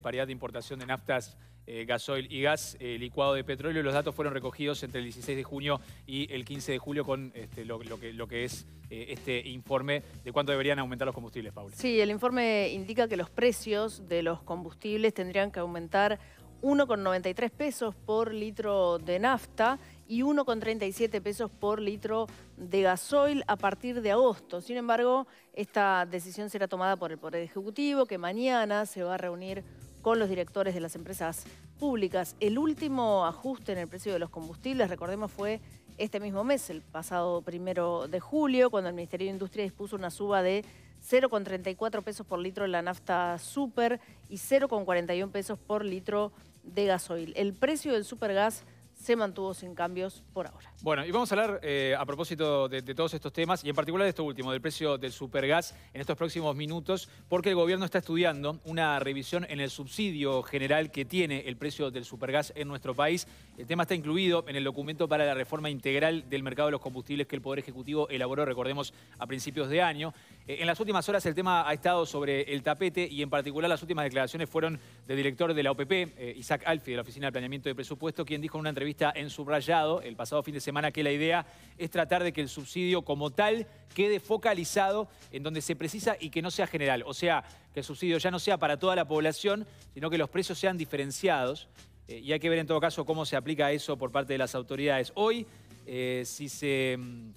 paridad de importación de naftas, eh, gasoil y gas eh, licuado de petróleo. Los datos fueron recogidos entre el 16 de junio y el 15 de julio con este, lo, que, es eh, este informe de cuánto deberían aumentar los combustibles, Paula. Sí, el informe indica que los precios de los combustibles tendrían que aumentar 1,93 pesos por litro de nafta y 1,37 pesos por litro de gasoil a partir de agosto. Sin embargo, esta decisión será tomada por el Poder Ejecutivo, que mañana se va a reunir con los directores de las empresas públicas. El último ajuste en el precio de los combustibles, recordemos, fue este mismo mes, el pasado primero de julio, cuando el Ministerio de Industria dispuso una suba de 0,34 pesos por litro en la nafta super y 0,41 pesos por litro de gasoil. El precio del supergas se mantuvo sin cambios por ahora. Bueno, y vamos a hablar eh, a propósito de, todos estos temas y en particular de esto último, del precio del supergas en estos próximos minutos, porque el gobierno está estudiando una revisión en el subsidio general que tiene el precio del supergas en nuestro país. El tema está incluido en el documento para la reforma integral del mercado de los combustibles que el Poder Ejecutivo elaboró, recordemos, a principios de año. Eh, en las últimas horas el tema ha estado sobre el tapete y en particular las últimas declaraciones fueron del director de la OPP, eh, Isaac Alfi, de la Oficina de Planeamiento de Presupuesto, quien dijo en una entrevista vista en Subrayado el pasado fin de semana que la idea es tratar de que el subsidio como tal quede focalizado en donde se precisa y que no sea general. O sea, que el subsidio ya no sea para toda la población, sino que los precios sean diferenciados. Eh, y hay que ver en todo caso cómo se aplica eso por parte de las autoridades. Hoy, eh, si se mm,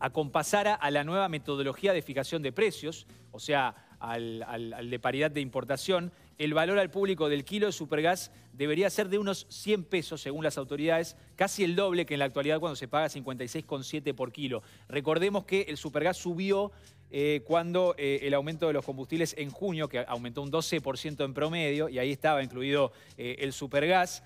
acompasara a la nueva metodología de fijación de precios, o sea, al de paridad de importación, el valor al público del kilo de supergas debería ser de unos 100 pesos, según las autoridades, casi el doble que en la actualidad cuando se paga 56,7 por kilo. Recordemos que el supergas subió eh, cuando eh, el aumento de los combustibles en junio, que aumentó un 12% en promedio, y ahí estaba incluido eh, el supergas,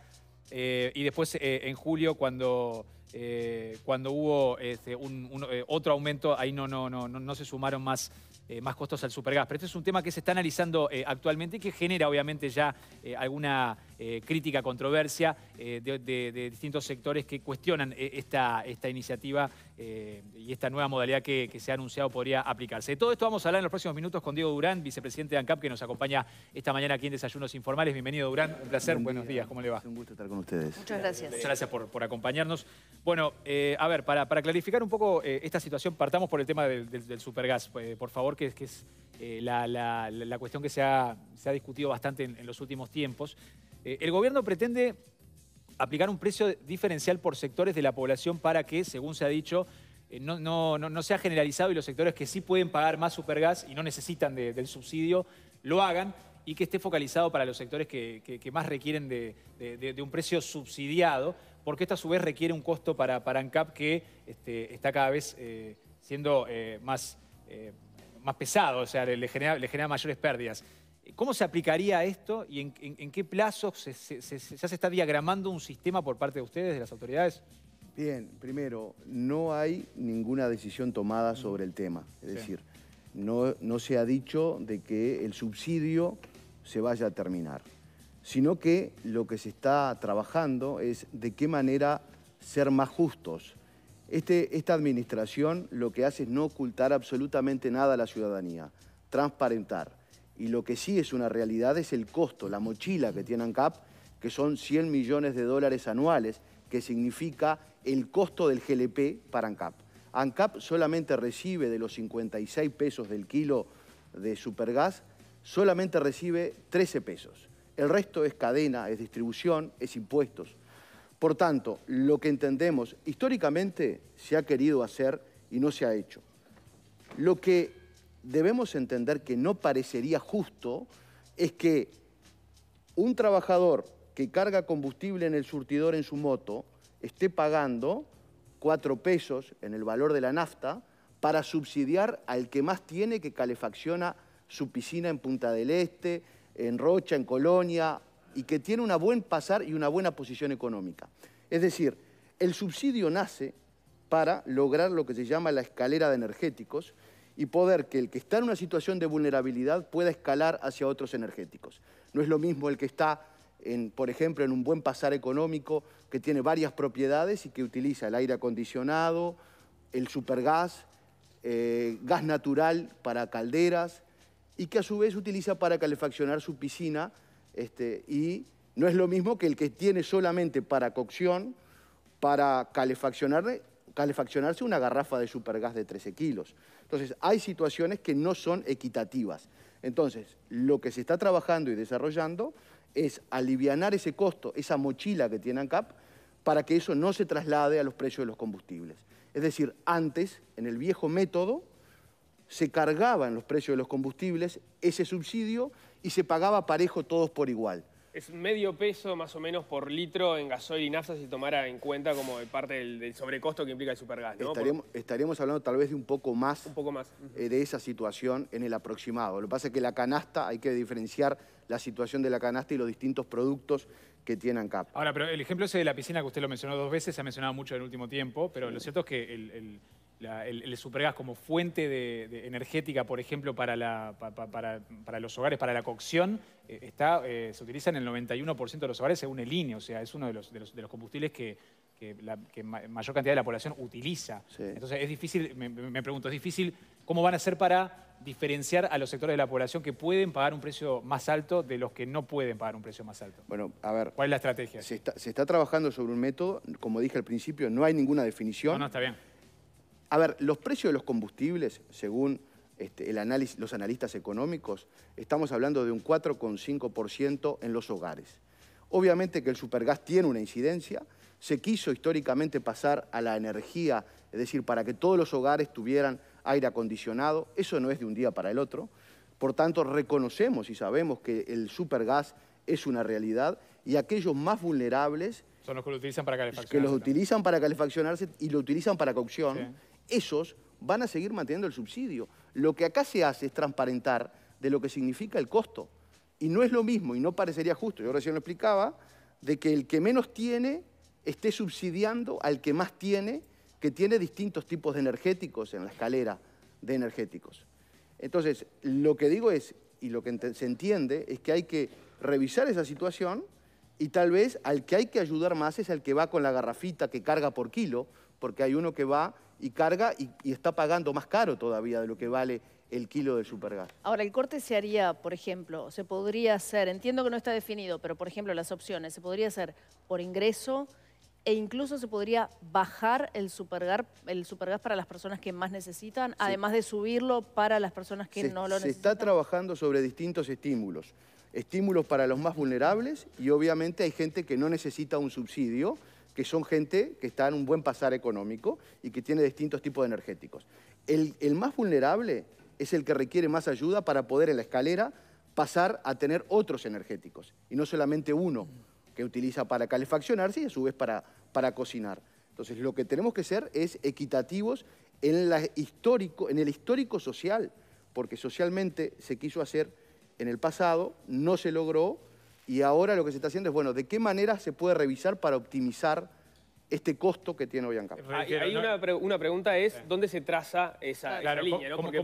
y después en julio cuando eh, cuando hubo este, eh, otro aumento, ahí no, no, no, no, se sumaron más, eh, más costos al supergas. Pero este es un tema que se está analizando actualmente y que genera obviamente ya alguna eh, crítica, controversia eh, de, distintos sectores que cuestionan eh, esta, esta iniciativa y esta nueva modalidad que, se ha anunciado podría aplicarse. De todo esto vamos a hablar en los próximos minutos con Diego Durán, vicepresidente de ANCAP, que nos acompaña esta mañana aquí en Desayunos Informales. Bienvenido, Durán. Un placer. Buenos días. ¿Cómo le va? un gusto estar con ustedes. Muchas gracias. Muchas gracias por, acompañarnos. Bueno, a ver, para, para, clarificar un poco esta situación, partamos por el tema del, supergas, pues, por favor, que, que es la, cuestión que se ha, discutido bastante en los últimos tiempos. Eh, el gobierno pretende aplicar un precio diferencial por sectores de la población para que, según se ha dicho, eh, no, sea generalizado y los sectores que sí pueden pagar más supergas y no necesitan del subsidio lo hagan y que esté focalizado para los sectores que, más requieren de, un precio subsidiado, porque esto a su vez requiere un costo para, ANCAP que este, está cada vez eh, siendo más, más pesado, o sea, le le genera mayores pérdidas. ¿Cómo se aplicaría esto y en, qué plazo ya se está diagramando un sistema por parte de ustedes, de las autoridades? Bien, primero, no hay ninguna decisión tomada sobre el tema. Es decir, no, se ha dicho de que el subsidio se vaya a terminar, sino que lo que se está trabajando es de qué manera ser más justos. Este, esta administración lo que hace es no ocultar absolutamente nada a la ciudadanía, transparentar. Y lo que sí es una realidad es el costo, la mochila que tiene ANCAP, que son 100 millones de dólares anuales, que significa el costo del GLP para ANCAP. ANCAP solamente recibe de los 56 pesos del kilo de supergas, solamente recibe 13 pesos. El resto es cadena, es distribución, es impuestos. Por tanto, lo que entendemos, históricamente se ha querido hacer y no se ha hecho. Lo que debemos entender que no parecería justo es que un trabajador que carga combustible en el surtidor en su moto esté pagando cuatro pesos en el valor de la nafta para subsidiar al que más tiene que calefacciona su piscina en Punta del Este, en Rocha, en Colonia, y que tiene una buen pasar y una buena posición económica. Es decir, el subsidio nace para lograr lo que se llama la escalera de energéticos, y poder que el que está en una situación de vulnerabilidad pueda escalar hacia otros energéticos. No es lo mismo el que está, en, por ejemplo, en un buen pasar económico, que tiene varias propiedades y que utiliza el aire acondicionado, el supergas, eh, gas natural para calderas y que a su vez utiliza para calefaccionar su piscina este, y no es lo mismo que el que tiene solamente para cocción, para calefaccionar calefaccionarse una garrafa de supergas de 13 kilos. Entonces, hay situaciones que no son equitativas. Entonces, lo que se está trabajando y desarrollando es aliviar ese costo, esa mochila que tiene ANCAP, para que eso no se traslade a los precios de los combustibles. Es decir, antes, en el viejo método, se cargaba en los precios de los combustibles ese subsidio y se pagaba parejo todos por igual es medio peso más o menos por litro en gasoil y nafta si tomara en cuenta como parte del, sobrecosto que implica el supergas, ¿no? Estaríamos hablando tal vez de un poco más, un poco más. Eh, de esa situación en el aproximado. Lo que pasa es que la canasta, hay que diferenciar la situación de la canasta y los distintos productos que tienen CAP. Ahora, pero el ejemplo ese de la piscina que usted lo mencionó dos veces, se ha mencionado mucho en el último tiempo, pero lo cierto es que el la, el, supergas como fuente de, energética, por ejemplo, para, la, para, los hogares, para la cocción, eh, está, eh, se utiliza en el 91% de los hogares según el INE, o sea, es uno de los, de los, combustibles que, la, mayor cantidad de la población utiliza. Entonces es difícil, me, pregunto, es difícil cómo van a hacer para diferenciar a los sectores de la población que pueden pagar un precio más alto de los que no pueden pagar un precio más alto. Bueno, a ver. ¿Cuál es la estrategia? Se se está trabajando sobre un método, como dije al principio, no hay ninguna definición. No, no, está bien. A ver, los precios de los combustibles, según este, el análisis, los analistas económicos, estamos hablando de un 4,5% en los hogares. Obviamente que el supergas tiene una incidencia, se quiso históricamente pasar a la energía, es decir, para que todos los hogares tuvieran aire acondicionado, eso no es de un día para el otro. Por tanto, reconocemos y sabemos que el supergas es una realidad y aquellos más vulnerables... Son los que lo utilizan para calefaccionarse. Que los utilizan para calefaccionarse y lo utilizan para cocción esos van a seguir manteniendo el subsidio. Lo que acá se hace es transparentar de lo que significa el costo. Y no es lo mismo, y no parecería justo, yo recién lo explicaba, de que el que menos tiene esté subsidiando al que más tiene, que tiene distintos tipos de energéticos en la escalera de energéticos. Entonces, lo que digo es, y lo que se entiende, es que hay que revisar esa situación y tal vez al que hay que ayudar más es al que va con la garrafita que carga por kilo, porque hay uno que va y carga y, está pagando más caro todavía de lo que vale el kilo de supergas. Ahora, el corte se haría, por ejemplo, se podría hacer, entiendo que no está definido, pero por ejemplo las opciones, se podría hacer por ingreso e incluso se podría bajar el supergas, el para las personas que más necesitan, además de subirlo para las personas que no lo necesitan. Se está trabajando sobre distintos estímulos. Estímulos para los más vulnerables y obviamente hay gente que no necesita un subsidio, que son gente que está en un buen pasar económico y que tiene distintos tipos de energéticos. El, más vulnerable es el que requiere más ayuda para poder en la escalera pasar a tener otros energéticos y no solamente uno que utiliza para calefaccionarse y a su vez para, para cocinar. Entonces lo que tenemos que ser es equitativos en, la histórico, en el histórico social, porque socialmente se quiso hacer en el pasado, no se logró, y ahora lo que se está haciendo es, bueno, ¿de qué manera se puede revisar para optimizar este costo que tiene hoy ah, en Hay, una, una, pregunta es, ¿dónde se traza esa, línea? ¿no? Porque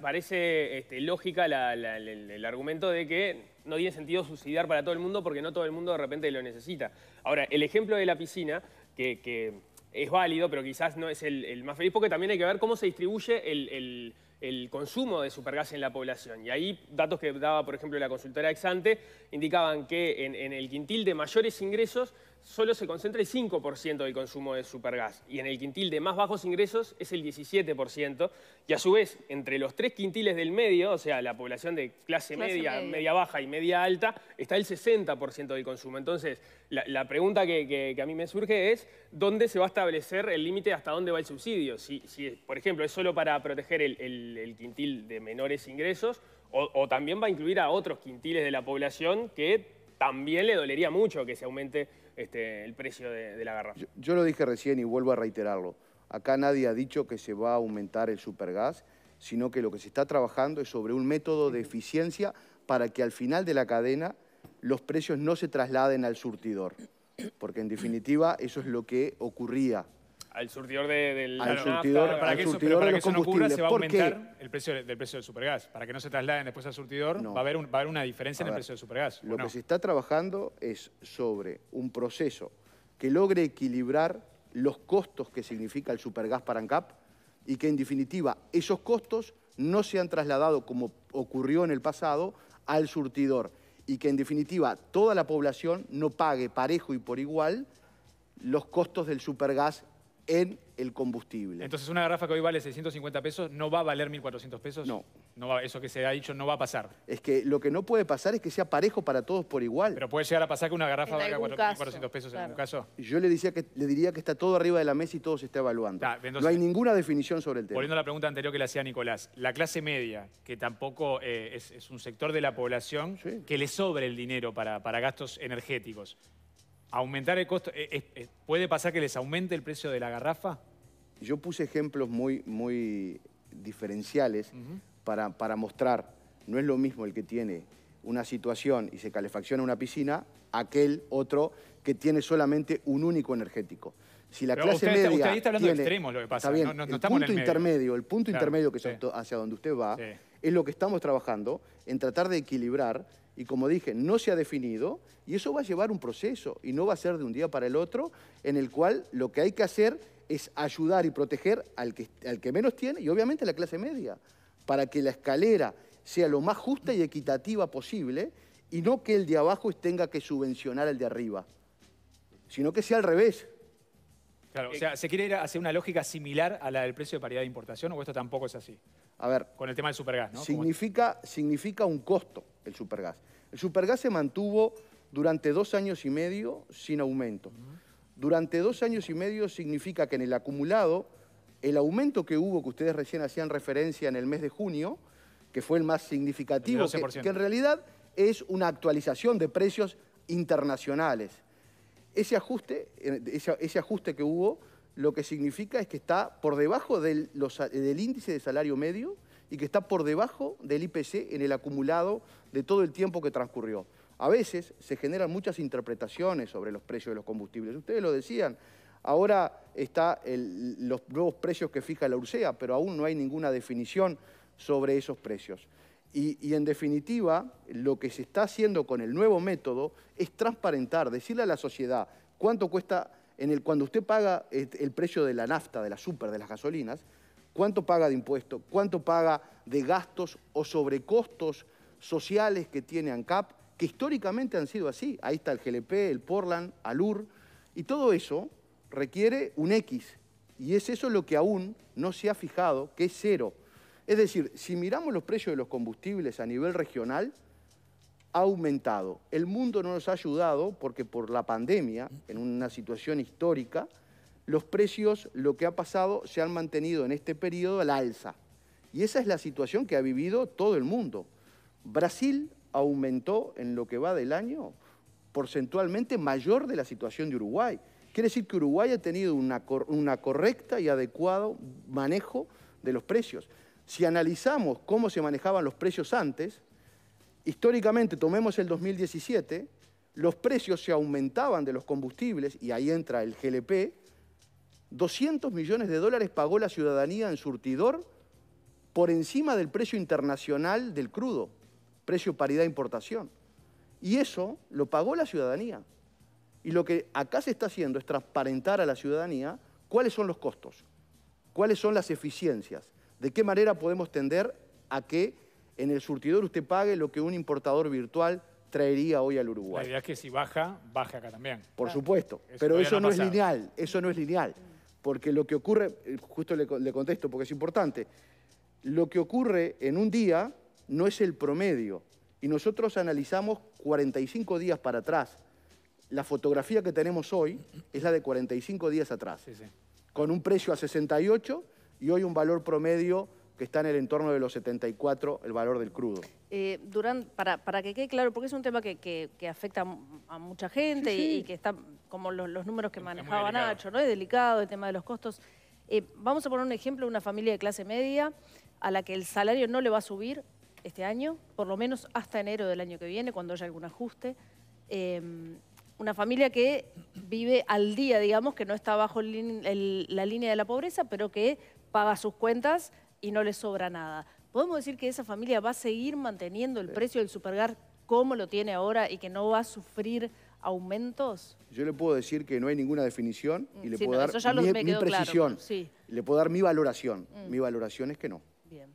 parece, este, lógica el, argumento de que no tiene sentido subsidiar para todo el mundo porque no todo el mundo de repente lo necesita. Ahora, el ejemplo de la piscina, que, es válido, pero quizás no es el, más feliz, porque también hay que ver cómo se distribuye el el consumo de supergas en la población. Y ahí datos que daba, por ejemplo, la consultora Exante indicaban que en, en el quintil de mayores ingresos solo se concentra el 5% del consumo de supergas y en el quintil de más bajos ingresos es el 17% y a su vez entre los tres quintiles del medio, o sea, la población de clase, media, media, baja y media alta, está el 60% del consumo. Entonces, la, pregunta que, a mí me surge es, ¿dónde se va a establecer el límite hasta dónde va el subsidio? Si, por ejemplo, es solo para proteger el, quintil de menores ingresos o, o también va a incluir a otros quintiles de la población que también le dolería mucho que se aumente este, el precio de, la garrafa. Yo, yo, lo dije recién y vuelvo a reiterarlo. Acá nadie ha dicho que se va a aumentar el supergas, sino que lo que se está trabajando es sobre un método de eficiencia para que al final de la cadena los precios no se trasladen al surtidor. Porque en definitiva eso es lo que ocurría al surtidor de, del al para, que para que no ocurra, se va a aumentar el precio del precio del supergas. Para que no se trasladen después al surtidor, va, a haber una diferencia en el precio del supergas. Lo que se está trabajando es sobre un proceso que logre equilibrar los costos que significa el supergas para ANCAP y que, en definitiva, esos costos no sean trasladados como ocurrió en el pasado, al surtidor. Y que, en definitiva, toda la población no pague parejo y por igual los costos del supergas en el combustible. Entonces una garrafa que hoy vale 650 pesos no va a valer 1.400 pesos. No. eso que se ha dicho no va a pasar. Es que lo que no puede pasar es que sea parejo para todos por igual. Pero puede llegar a pasar que una garrafa valga 1.400 pesos en algún caso. Yo le, decía que, le diría que está todo arriba de la mesa y todo se está evaluando. no hay ninguna definición sobre el tema. Volviendo a la pregunta anterior que le hacía Nicolás, la clase media, que tampoco eh, es, un sector de la población que le sobre el dinero para, para gastos energéticos aumentar el costo, eh, eh, eh, ¿puede pasar que les aumente el precio de la garrafa? Yo puse ejemplos muy, muy diferenciales para, para mostrar, no es lo mismo el que tiene una situación y se calefacciona una piscina, aquel otro que tiene solamente un único energético. Si la clase media. Usted está hablando de extremos lo que pasa. Está bien, el punto intermedio, el punto intermedio que hacia donde usted va, es lo que estamos trabajando en tratar de equilibrar. Y como dije, no se ha definido y eso va a llevar un proceso y no va a ser de un día para el otro en el cual lo que hay que hacer es ayudar y proteger al que, al que menos tiene y obviamente la clase media, para que la escalera sea lo más justa y equitativa posible y no que el de abajo tenga que subvencionar al de arriba, sino que sea al revés Claro, o eh, sea, ¿se quiere ir hacia una lógica similar a la del precio de paridad de importación o esto tampoco es así? A ver. Con el tema del supergas, ¿no? Significa, significa un costo el supergas. El supergas se mantuvo durante dos años y medio sin aumento. Durante dos años y medio significa que en el acumulado, el aumento que hubo, que ustedes recién hacían referencia en el mes de junio, que fue el más significativo, que en realidad es una actualización de precios internacionales. Ese ajuste, eh, ese, ajuste que hubo lo que significa es que está por debajo del, eh, índice de salario medio y que está por debajo del IPC en el acumulado de todo el tiempo que transcurrió. A veces se generan muchas interpretaciones sobre los precios de los combustibles. Ustedes lo decían, ahora están los nuevos precios que fija la URSEA, pero aún no hay ninguna definición sobre esos precios. Y, en definitiva, lo que se está haciendo con el nuevo método es transparentar, decirle a la sociedad cuánto cuesta, en el, cuando usted paga el precio de la nafta, de la super, de las gasolinas, cuánto paga de impuestos, cuánto paga de gastos o sobrecostos sociales que tiene ANCAP, que históricamente han sido así. Ahí está el GLP, el Portland, Alur, y todo eso requiere un X. Y es eso lo que aún no se ha fijado, que es cero. Es decir, si miramos los precios de los combustibles a nivel regional, ha aumentado. El mundo no nos ha ayudado porque por la pandemia, en una situación histórica, los precios, lo que ha pasado, se han mantenido en este periodo al alza. Y esa es la situación que ha vivido todo el mundo. Brasil aumentó en lo que va del año porcentualmente mayor de la situación de Uruguay. Quiere decir que Uruguay ha tenido una, una correcta y adecuado manejo de los precios. Si analizamos cómo se manejaban los precios antes, históricamente, tomemos el 2017, los precios se aumentaban de los combustibles, y ahí entra el GLP, 200 millones de dólares pagó la ciudadanía en surtidor por encima del precio internacional del crudo, precio paridad importación. Y eso lo pagó la ciudadanía. Y lo que acá se está haciendo es transparentar a la ciudadanía cuáles son los costos, cuáles son las eficiencias. ¿De qué manera podemos tender a que en el surtidor usted pague lo que un importador virtual traería hoy al Uruguay? La idea es que si baja, baja acá también. Por supuesto, pero eso no, es lineal, eso no es lineal. Porque lo que ocurre, eh, justo le, le contesto porque es importante, lo que ocurre en un día no es el promedio. Y nosotros analizamos 45 días para atrás. La fotografía que tenemos hoy es la de 45 días atrás. Sí, sí. Con un precio a 68 y hoy un valor promedio que está en el entorno de los 74, el valor del crudo. Eh, Durán, para, para, que quede claro, porque es un tema que, afecta a mucha gente Y, que está como los, números que manejaba Nacho, ¿no? Es delicado el tema de los costos. Eh, vamos a poner un ejemplo de una familia de clase media a la que el salario no le va a subir este año, por lo menos hasta enero del año que viene, cuando haya algún ajuste. Em, una familia que vive al día, digamos, que no está bajo la línea de la pobreza, pero que paga sus cuentas y no le sobra nada. ¿Podemos decir que esa familia va a seguir manteniendo el precio del supergar como lo tiene ahora y que no va a sufrir aumentos? Yo le puedo decir que no hay ninguna definición y mm, le puedo dar mi, precisión. Le puedo dar mi valoración. Mm. Mi valoración es que no. Bien.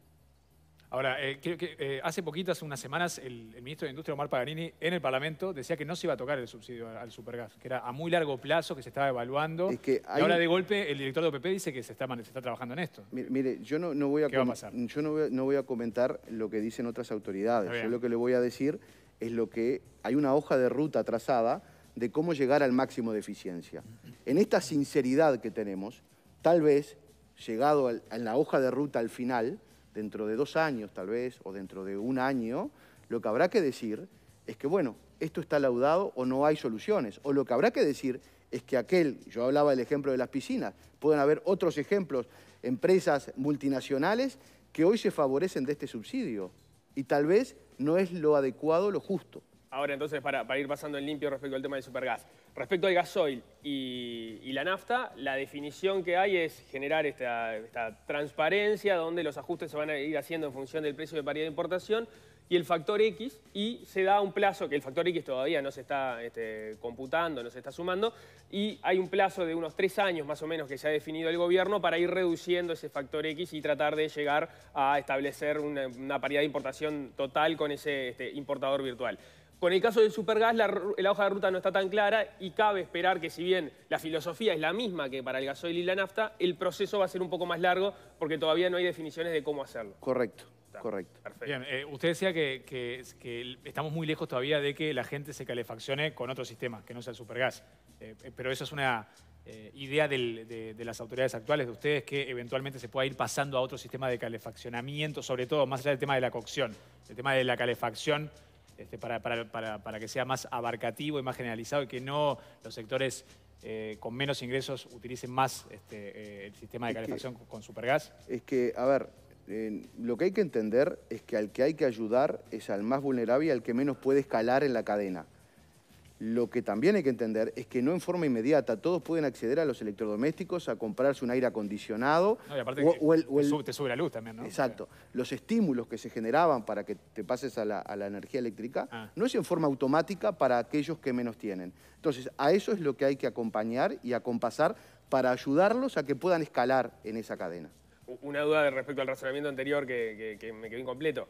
Ahora, eh, creo que, eh, hace poquitas, unas semanas, el, ministro de Industria, Omar Paganini, en el Parlamento decía que no se iba a tocar el subsidio al supergas, que era a muy largo plazo, que se estaba evaluando. Y ahora de golpe el director de OPP dice que se está, trabajando en esto. Mire, yo no, voy a, comentar lo que dicen otras autoridades. Yo lo que le voy a decir es lo que hay una hoja de ruta trazada de cómo llegar al máximo de eficiencia. En esta sinceridad que tenemos, tal vez, llegado a la hoja de ruta al final, dentro de dos años tal vez, o dentro de un año, lo que habrá que decir es que, bueno, esto está laudado o no hay soluciones. O lo que habrá que decir es que aquel, yo hablaba del ejemplo de las piscinas, pueden haber otros ejemplos, empresas multinacionales que hoy se favorecen de este subsidio y tal vez no es lo adecuado, lo justo. Ahora entonces, para, ir pasando en limpio respecto al tema del supergas, Respecto al gasoil y, la nafta, la definición que hay es generar esta, transparencia donde los ajustes se van a ir haciendo en función del precio de paridad de importación y el factor X, y se da un plazo, que el factor X todavía no se está este, computando, no se está sumando, y hay un plazo de unos tres años más o menos que se ha definido el gobierno para ir reduciendo ese factor X y tratar de llegar a establecer una, paridad de importación total con ese este, importador virtual. Con el caso del supergas, la, hoja de ruta no está tan clara y cabe esperar que si bien la filosofía es la misma que para el gasoil y la nafta, el proceso va a ser un poco más largo porque todavía no hay definiciones de cómo hacerlo. Correcto. correcto. Perfecto. Bien, eh, usted decía que, estamos muy lejos todavía de que la gente se calefaccione con otro sistema, que no sea el supergas. Eh, eh, pero esa es una idea de, de, las autoridades actuales de ustedes que eventualmente se pueda ir pasando a otro sistema de calefaccionamiento, sobre todo más allá del tema de la cocción, el tema de la calefacción este, para, que sea más abarcativo y más generalizado y que no los sectores eh, con menos ingresos utilicen más este, eh, el sistema de calefacción con supergas? Es que, a ver, eh, lo que hay que entender es que al que hay que ayudar es al más vulnerable y al que menos puede escalar en la cadena. Lo que también hay que entender es que no en forma inmediata todos pueden acceder a los electrodomésticos, a comprarse un aire acondicionado. y aparte o, el, o Te, sube, la luz también, ¿no? Exacto. Los estímulos que se generaban para que te pases a la, energía eléctrica ah. no es en forma automática para aquellos que menos tienen. Entonces, a eso es lo que hay que acompañar y acompasar para ayudarlos a que puedan escalar en esa cadena. Una duda respecto al razonamiento anterior que, que, que me quedó incompleto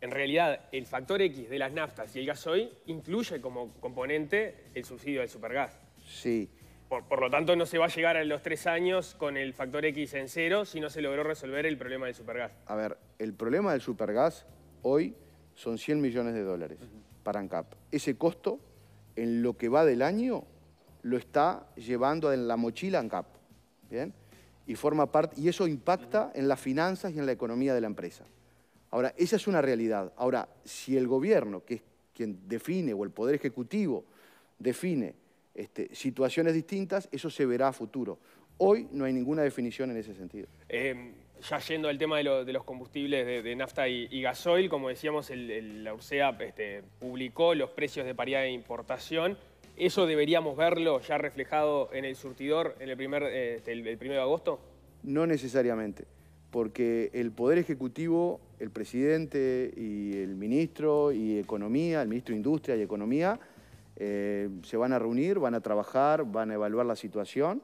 en realidad el factor X de las naftas y el gasoil incluye como componente el subsidio del supergas. Sí. Por, lo tanto, no se va a llegar a los tres años con el factor X en cero si no se logró resolver el problema del supergas. A ver, el problema del supergas hoy son 100 millones de dólares para ANCAP. Ese costo, en lo que va del año, lo está llevando en la mochila ANCAP. ¿Bien? Y forma parte, y eso impacta en las finanzas y en la economía de la empresa. Ahora, esa es una realidad. Ahora, si el gobierno, que es quien define, o el Poder Ejecutivo define este, situaciones distintas, eso se verá a futuro. Hoy no hay ninguna definición en ese sentido. Em, ya yendo al tema de, los combustibles de, nafta y, gasoil, como decíamos, la URSEA este, publicó los precios de paridad de importación. ¿Eso deberíamos verlo ya reflejado en el surtidor en el primer, eh, este, el, el de agosto? No necesariamente porque el Poder Ejecutivo, el presidente y el ministro y Economía, el ministro de Industria y Economía, eh, se van a reunir, van a trabajar, van a evaluar la situación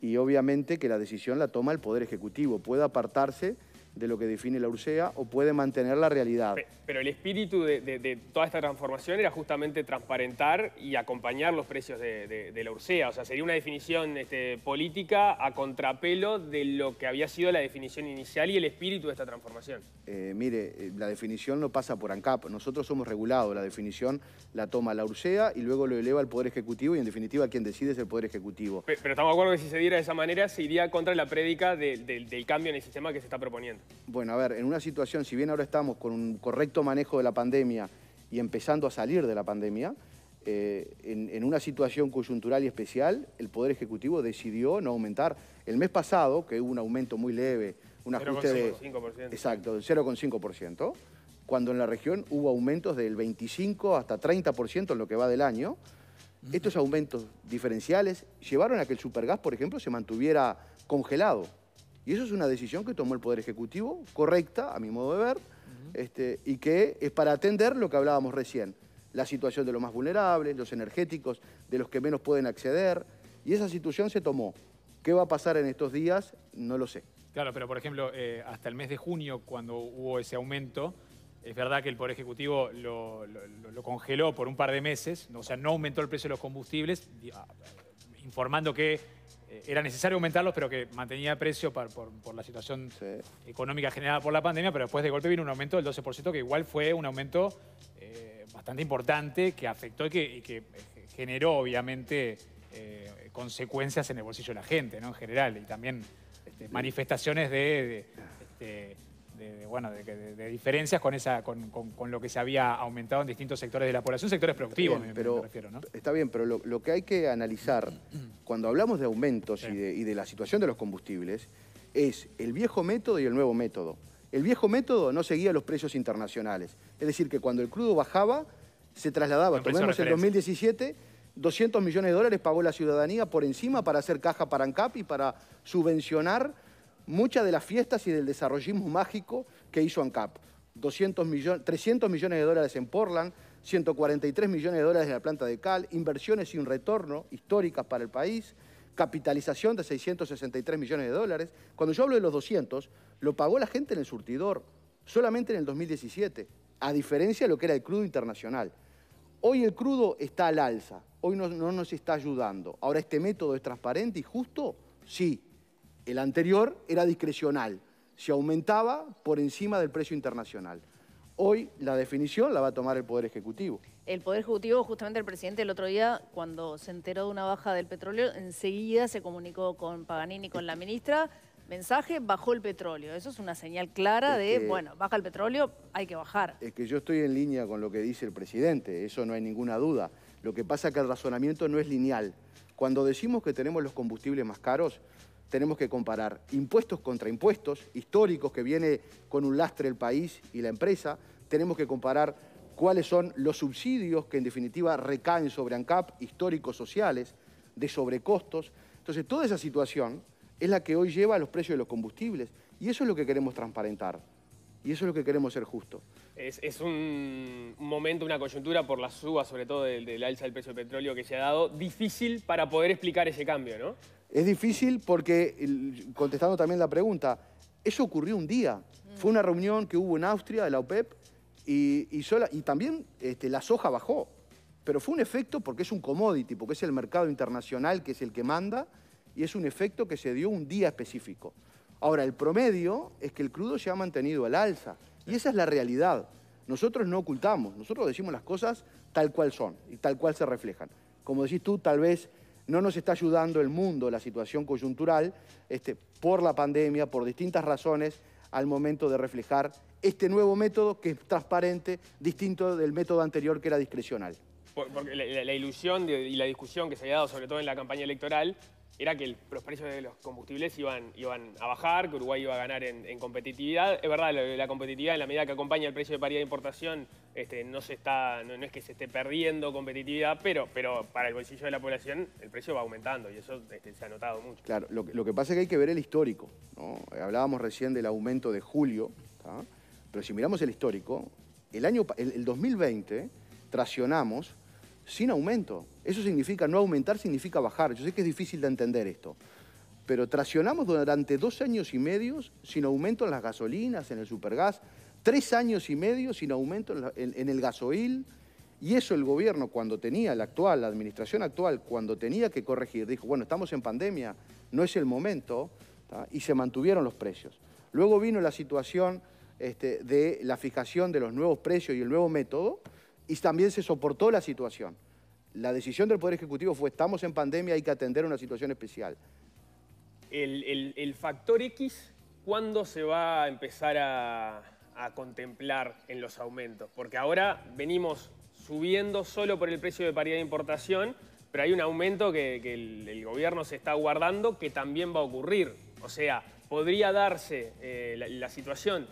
y obviamente que la decisión la toma el Poder Ejecutivo. Puede apartarse de lo que define la Ursea o puede mantener la realidad. Pero el espíritu de, toda esta transformación era justamente transparentar y acompañar los precios de, la Ursea. O sea, sería una definición este, política a contrapelo de lo que había sido la definición inicial y el espíritu de esta transformación. Eh, mire, eh, la definición no pasa por ANCAP. Nosotros somos regulados. La definición la toma la Ursea y luego lo eleva al Poder Ejecutivo y en definitiva quien decide es el Poder Ejecutivo. Pero, pero estamos de acuerdo que si se diera de esa manera se iría contra la prédica del cambio en el sistema que se está proponiendo. Bueno, a ver, en una situación, si bien ahora estamos con un correcto manejo de la pandemia y empezando a salir de la pandemia, eh, en, una situación coyuntural y especial, el Poder Ejecutivo decidió no aumentar. El mes pasado, que hubo un aumento muy leve, un ajuste de... Exacto, del 0,5%, cuando en la región hubo aumentos del 25 hasta 30% en lo que va del año. Estos aumentos diferenciales llevaron a que el supergas, por ejemplo, se mantuviera congelado. Y eso es una decisión que tomó el Poder Ejecutivo, correcta, a mi modo de ver, este, y que es para atender lo que hablábamos recién, la situación de los más vulnerables, los energéticos, de los que menos pueden acceder, y esa situación se tomó. ¿Qué va a pasar en estos días? No lo sé. Claro, pero por ejemplo, eh, hasta el mes de junio, cuando hubo ese aumento, es verdad que el Poder Ejecutivo lo, lo, congeló por un par de meses, o sea, no aumentó el precio de los combustibles, ah, informando que eh, era necesario aumentarlos, pero que mantenía precio por, la situación económica generada por la pandemia, pero después de golpe vino un aumento del 12%, que igual fue un aumento eh, bastante importante que afectó y que, eh, generó, obviamente, consecuencias en el bolsillo de la gente, ¿no? En general, y también este, manifestaciones de este, de, bueno, de, diferencias con, esa, con, lo que se había aumentado en distintos sectores de la población, sectores productivos, me, refiero, ¿no? Está bien, pero lo, que hay que analizar cuando hablamos de aumentos y, de la situación de los combustibles es el viejo método y el nuevo método. El viejo método no seguía los precios internacionales. Es decir, que cuando el crudo bajaba, se trasladaba. Tomemos el 2017, 200 millones de dólares pagó la ciudadanía por encima para hacer caja para ANCAP y para subvencionar muchas de las fiestas y del desarrollismo mágico que hizo ANCAP. 200 millones, 300 millones de dólares en Portland, 143 millones de dólares en la planta de Cal, inversiones sin retorno históricas para el país, capitalización de 663 millones de dólares. Cuando yo hablo de los 200, lo pagó la gente en el surtidor, solamente en el 2017, a diferencia de lo que era el crudo internacional. Hoy el crudo está al alza, hoy no nos está ayudando. Ahora, ¿este método es transparente y justo? Sí, el anterior era discrecional, se aumentaba por encima del precio internacional. Hoy la definición la va a tomar el Poder Ejecutivo. El Poder Ejecutivo, justamente el presidente el otro día, cuando se enteró de una baja del petróleo, enseguida se comunicó con Paganini, con la ministra, mensaje, bajó el petróleo. Eso es una señal clara de, bueno, baja el petróleo, hay que bajar. Es que yo estoy en línea con lo que dice el presidente, eso no hay ninguna duda. Lo que pasa es que el razonamiento no es lineal. Cuando decimos que tenemos los combustibles más caros, tenemos que comparar impuestos contra impuestos históricos que viene con un lastre el país y la empresa. Tenemos que comparar cuáles son los subsidios que en definitiva recaen sobre ANCAP, históricos sociales, de sobrecostos. Entonces toda esa situación es la que hoy lleva a los precios de los combustibles y eso es lo que queremos transparentar. Y eso es lo que queremos ser justo. Es, un momento, una coyuntura por la suba, sobre todo del, del alza del precio del petróleo que se ha dado, difícil para poder explicar ese cambio, ¿no? Es difícil porque, contestando también la pregunta, eso ocurrió un día. Mm. Fue una reunión que hubo en Austria, de la OPEP, y, sola, y también este, la soja bajó. Pero fue un efecto porque es un commodity, porque es el mercado internacional que es el que manda, y es un efecto que se dio un día específico. Ahora, el promedio es que el crudo se ha mantenido al alza, y esa es la realidad. Nosotros no ocultamos, nosotros decimos las cosas tal cual son y tal cual se reflejan. Como decís tú, tal vez no nos está ayudando el mundo, la situación coyuntural, este, por la pandemia, por distintas razones, al momento de reflejar este nuevo método que es transparente, distinto del método anterior que era discrecional. Porque la, ilusión y la discusión que se ha dado, sobre todo en la campaña electoral, era que los precios de los combustibles iban, iban a bajar, que Uruguay iba a ganar en, competitividad. Es verdad, la, competitividad en la medida que acompaña el precio de paridad de importación este, no, se está, no, es que se esté perdiendo competitividad, pero, pero para el bolsillo de la población el precio va aumentando y eso este, se ha notado mucho. Claro, lo, que pasa es que hay que ver el histórico. Hablábamos recién del aumento de julio, pero si miramos el histórico, el, año, el 2020 traccionamos sin aumento. Eso significa no aumentar, significa bajar. Yo sé que es difícil de entender esto. Pero traccionamos durante dos años y medio sin aumento en las gasolinas, en el supergas, tres años y medio sin aumento en, el gasoil. Y eso el gobierno cuando tenía, la actual, la administración actual, cuando tenía que corregir, dijo, bueno, estamos en pandemia, no es el momento, y se mantuvieron los precios. Luego vino la situación este, de la fijación de los nuevos precios y el nuevo método, y también se soportó la situación. La decisión del Poder Ejecutivo fue, estamos en pandemia, hay que atender una situación especial. El, factor X, ¿cuándo se va a empezar a, contemplar en los aumentos? Porque ahora venimos subiendo solo por el precio de paridad de importación, pero hay un aumento que, el, gobierno se está guardando que también va a ocurrir. O sea, podría darse eh, la situación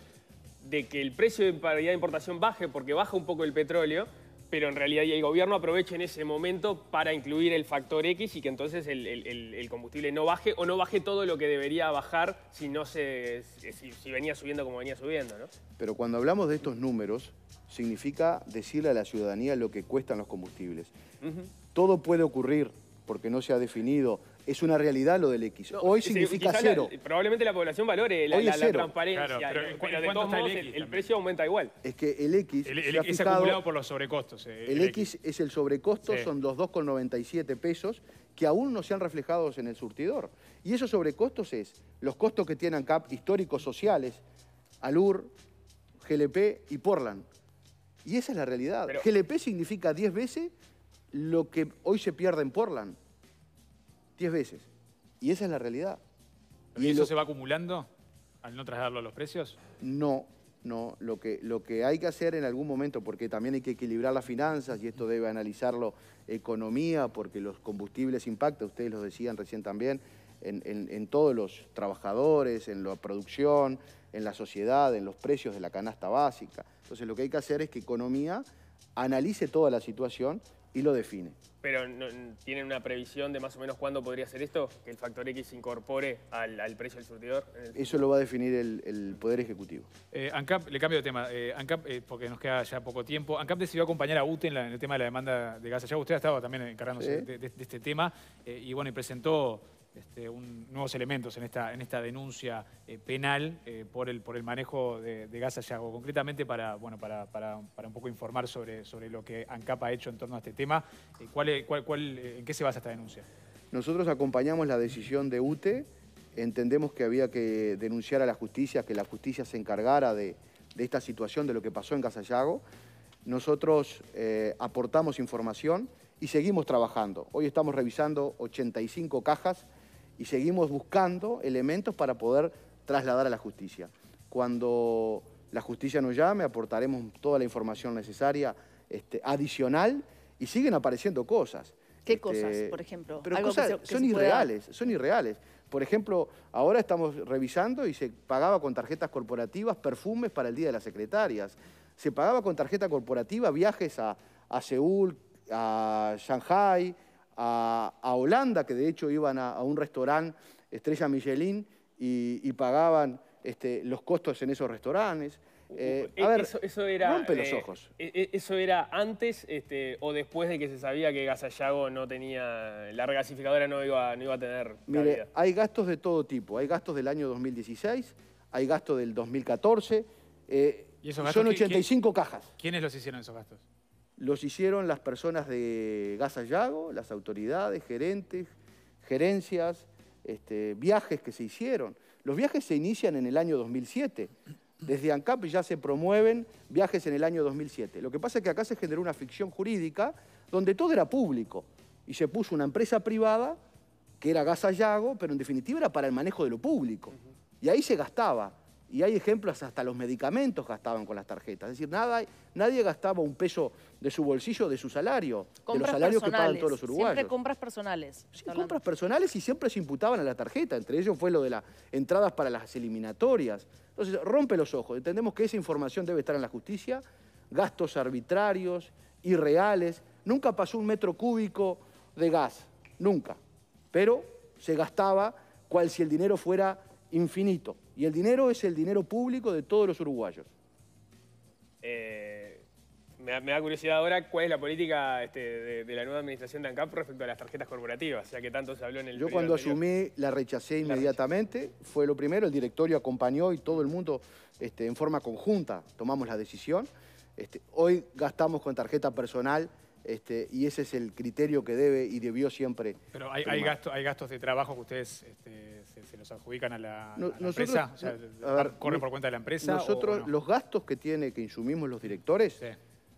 de que el precio de paridad de importación baje porque baja un poco el petróleo, pero en realidad el gobierno aprovecha en ese momento para incluir el factor X y que entonces el, combustible no baje o no baje todo lo que debería bajar si, no se, si, venía subiendo como venía subiendo. Pero cuando hablamos de estos números, significa decirle a la ciudadanía lo que cuestan los combustibles. Todo puede ocurrir porque no se ha definido es una realidad lo del X. Hoy significa cero. probablemente la población valore la, transparencia. el, precio aumenta igual. Es que el X. El, es acumulado por los sobrecostos. Eh, el, X, es el sobrecosto, son los 2,97 pesos que aún no se han reflejado en el surtidor. Y esos sobrecostos es los costos que tienen CAP históricos sociales, ALUR, GLP y Portland. Y esa es la realidad. GLP significa 10 veces lo que hoy se pierde en Portland. 10 veces. Y esa es la realidad. ¿Y, eso se va acumulando al no trasladarlo a los precios? No, no. Lo que, lo que hay que hacer en algún momento, porque también hay que equilibrar las finanzas y esto debe analizarlo economía, porque los combustibles impactan, ustedes lo decían recién también, en todos los trabajadores, en la producción, en la sociedad, en los precios de la canasta básica. Entonces lo que hay que hacer es que economía analice toda la situación y lo define. Pero ¿tienen una previsión de más o menos cuándo podría ser esto? ¿Que el factor X se incorpore al, precio del surtidor? Eso lo va a definir el, Poder Ejecutivo. Eh, ANCAP, le cambio de tema, eh, ANCAP, eh, porque nos queda ya poco tiempo. ANCAP decidió acompañar a UTE en, el tema de la demanda de gas Ya Usted ha estado también encargándose de, este tema y bueno, y presentó este, nuevos elementos en esta, en esta denuncia eh, penal eh, por, el, por el manejo de, de gas concretamente para, bueno, para, un poco informar sobre, sobre lo que ANCAP ha hecho en torno a este tema. Eh, en qué se basa esta denuncia? Nosotros acompañamos la decisión de UTE, entendemos que había que denunciar a la justicia, que la justicia se encargara de, esta situación, de lo que pasó en gasayago Nosotros aportamos información y seguimos trabajando. Hoy estamos revisando 85 cajas y seguimos buscando elementos para poder trasladar a la justicia. Cuando la justicia nos llame, aportaremos toda la información necesaria este, adicional y siguen apareciendo cosas. ¿Qué este, cosas, por ejemplo? son irreales, son irreales. Por ejemplo, ahora estamos revisando y se pagaba con tarjetas corporativas perfumes para el Día de las Secretarias. Se pagaba con tarjeta corporativa viajes a, a Seúl, a Shanghai a, Holanda, que de hecho iban a, un restaurante Estrella Michelin y, pagaban este, los costos en esos restaurantes. Eh, a ver, eso, era, rompe los eh, ojos. Eh, ¿Eso era antes este, o después de que se sabía que Gasallago no tenía, la regasificadora no iba, no iba a tener Mire, hay gastos de todo tipo. Hay gastos del año 2016, hay gastos del 2014. ¿Y son 85 cajas. ¿Quiénes los hicieron esos gastos? los hicieron las personas de Gasallago, las autoridades, gerentes, gerencias, este, viajes que se hicieron. Los viajes se inician en el año 2007. Desde ANCAP ya se promueven viajes en el año 2007. Lo que pasa es que acá se generó una ficción jurídica donde todo era público y se puso una empresa privada que era Gasallago, pero en definitiva era para el manejo de lo público. Y ahí se gastaba. Y hay ejemplos, hasta los medicamentos gastaban con las tarjetas. Es decir, nada, nadie gastaba un peso de su bolsillo, de su salario, de los salarios que pagan todos los uruguayos. Siempre compras personales. Sí, compras personales y siempre se imputaban a la tarjeta. Entre ellos fue lo de las entradas para las eliminatorias. Entonces, rompe los ojos. Entendemos que esa información debe estar en la justicia. Gastos arbitrarios, irreales. Nunca pasó un metro cúbico de gas. Nunca. Pero se gastaba cual si el dinero fuera infinito. Y el dinero es el dinero público de todos los uruguayos. Eh, me, da, curiosidad ahora cuál es la política este, de, la nueva administración de ANCAP respecto a las tarjetas corporativas, ya que tanto se habló en el... Yo cuando asumí la rechacé inmediatamente, fue lo primero, el directorio acompañó y todo el mundo este, en forma conjunta tomamos la decisión. Este, hoy gastamos con tarjeta personal este, y ese es el criterio que debe y debió siempre. Pero hay, hay gastos de trabajo que ustedes este, se, los adjudican a la, empresa, corre por cuenta de la empresa. Nosotros los gastos que tiene que insumimos los directores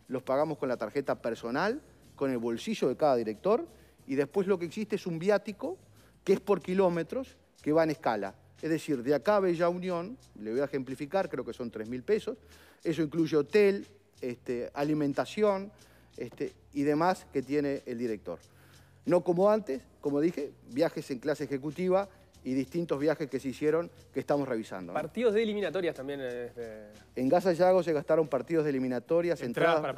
los pagamos con la tarjeta personal, con el bolsillo de cada director y después lo que existe es un viático que es por kilómetros que va en escala. Es decir, de acá a Bella Unión, le voy a ejemplificar, creo que son 3.000 pesos, eso incluye hotel, este, alimentación, este, y demás que tiene el director. No como antes, como dije, viajes en clase ejecutiva y distintos viajes que se hicieron que estamos revisando. Partidos de eliminatorias también. Eh, este, en Gaza Yago se gastaron partidos de eliminatorias, entradas, para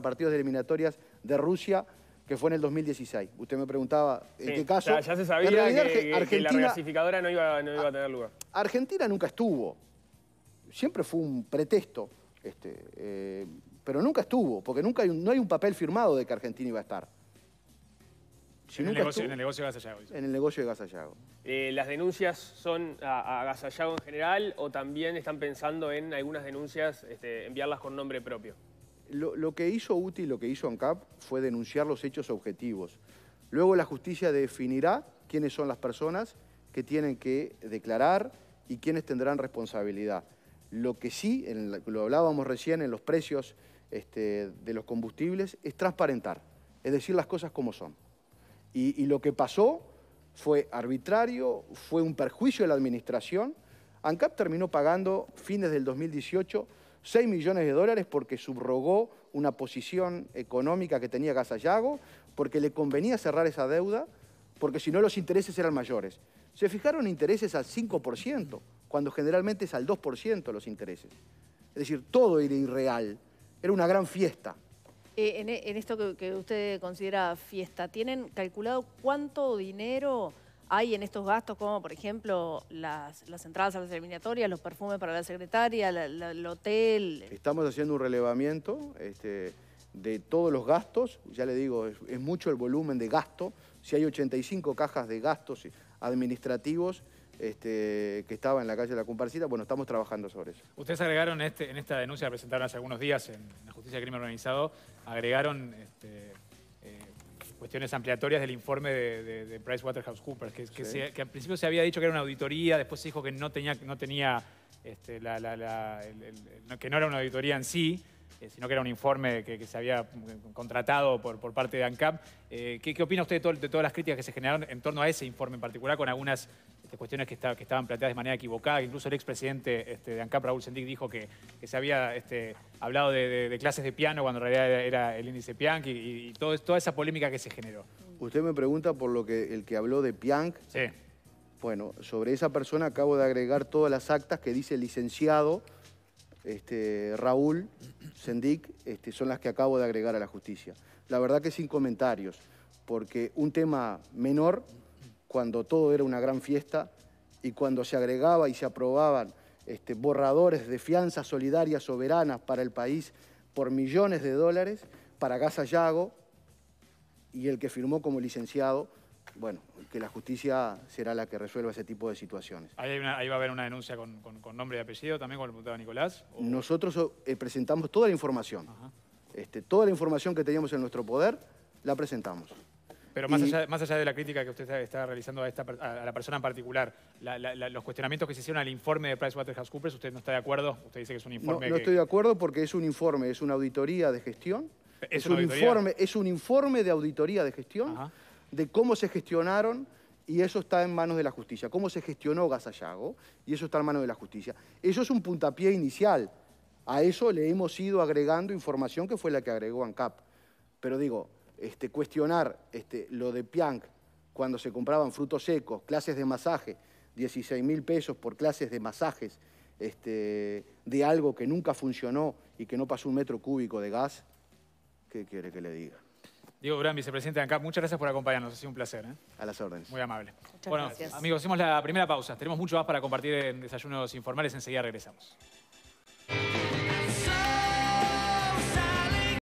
partidos. de eliminatorias de Rusia, que fue en el 2016. Usted me preguntaba en qué caso. Ya, se sabía la clasificadora no iba, a tener lugar. Argentina nunca estuvo. Siempre fue un pretexto. Este, eh, pero nunca estuvo, porque nunca no hay un papel firmado de que Argentina iba a estar. en, el negocio, de Gasallago. En el negocio de Gasallago. Eh, ¿Las denuncias son a, Gasallago en general o también están pensando en algunas denuncias, este, enviarlas con nombre propio? Lo, que hizo UTI, lo que hizo ANCAP, fue denunciar los hechos objetivos. Luego la justicia definirá quiénes son las personas que tienen que declarar y quiénes tendrán responsabilidad. Lo que sí, lo hablábamos recién en los precios este, de los combustibles es transparentar, es decir las cosas como son. Y, y lo que pasó fue arbitrario, fue un perjuicio de la administración. ANCAP terminó pagando fines del 2018 6 millones de dólares porque subrogó una posición económica que tenía Gasallago, porque le convenía cerrar esa deuda, porque si no los intereses eran mayores. Se fijaron intereses al 5%, cuando generalmente es al 2% los intereses. Es decir, todo era irreal. Era una gran fiesta. Eh, e, en, esto que, usted considera fiesta, ¿tienen calculado cuánto dinero hay en estos gastos, como por ejemplo las, entradas a las eliminatorias, los perfumes para la secretaria, el hotel? Estamos haciendo un relevamiento este, de todos los gastos. Ya le digo, es mucho el volumen de gasto. Si hay 85 cajas de gastos administrativos, este, que estaba en la calle de la Cumparcita. Bueno, estamos trabajando sobre eso. Ustedes agregaron este, en esta denuncia, presentaron hace algunos días en la Justicia de Crimen Organizado, agregaron este, eh, cuestiones ampliatorias del informe de, de, Waterhouse PricewaterhouseCoopers, que, al principio se había dicho que era una auditoría, después se dijo que no tenía, que no era una auditoría en sí, eh, sino que era un informe que, se había eh, contratado por, parte de ANCAP. ¿qué, opina usted de, todas las críticas que se generaron en torno a ese informe en particular, con algunas cuestiones que, estaban planteadas de manera equivocada, incluso el expresidente este, de ANCAP, Raúl Sendic, dijo que, se había este, hablado de, clases de piano cuando en realidad era, el índice Piank y, toda esa polémica que se generó. Usted me pregunta por lo que el que habló de Piank. Sí. Bueno, sobre esa persona acabo de agregar todas las actas que dice el licenciado este, Raúl Sendic, este, son las que acabo de agregar a la justicia. La verdad que sin comentarios, porque un tema menor cuando todo era una gran fiesta y cuando se agregaba y se aprobaban este, borradores de fianzas solidarias soberanas para el país por millones de dólares para Yago y el que firmó como licenciado, bueno, que la justicia será la que resuelva ese tipo de situaciones. ¿Ahí, va a haber una denuncia con, nombre y apellido también, con el diputado Nicolás? Nosotros eh, presentamos toda la información. Este, toda la información que teníamos en nuestro poder la presentamos. Pero más, allá, de la crítica que usted está realizando a, la persona en particular, los cuestionamientos que se hicieron al informe de PricewaterhouseCoopers, ¿usted no está de acuerdo? Usted dice que es un informe. No, estoy de acuerdo porque es un informe, es una auditoría de gestión. Es, un, informe, es un informe de auditoría de gestión de cómo se gestionaron y eso está en manos de la justicia. Cómo se gestionó Gasallago y eso está en manos de la justicia. Eso es un puntapié inicial. A eso le hemos ido agregando información que fue la que agregó ANCAP. Pero digo, este, cuestionar este, lo de Piang cuando se compraban frutos secos, clases de masaje, 16 mil pesos por clases de masajes este, de algo que nunca funcionó y que no pasó un metro cúbico de gas, ¿qué quiere que le diga? Diego Durán, vicepresidente de ANCAP, muchas gracias por acompañarnos, ha sido un placer. ¿eh? A las órdenes. Muy amable. bueno, amigos, hacemos la primera pausa. Tenemos mucho más para compartir en desayunos informales, enseguida regresamos.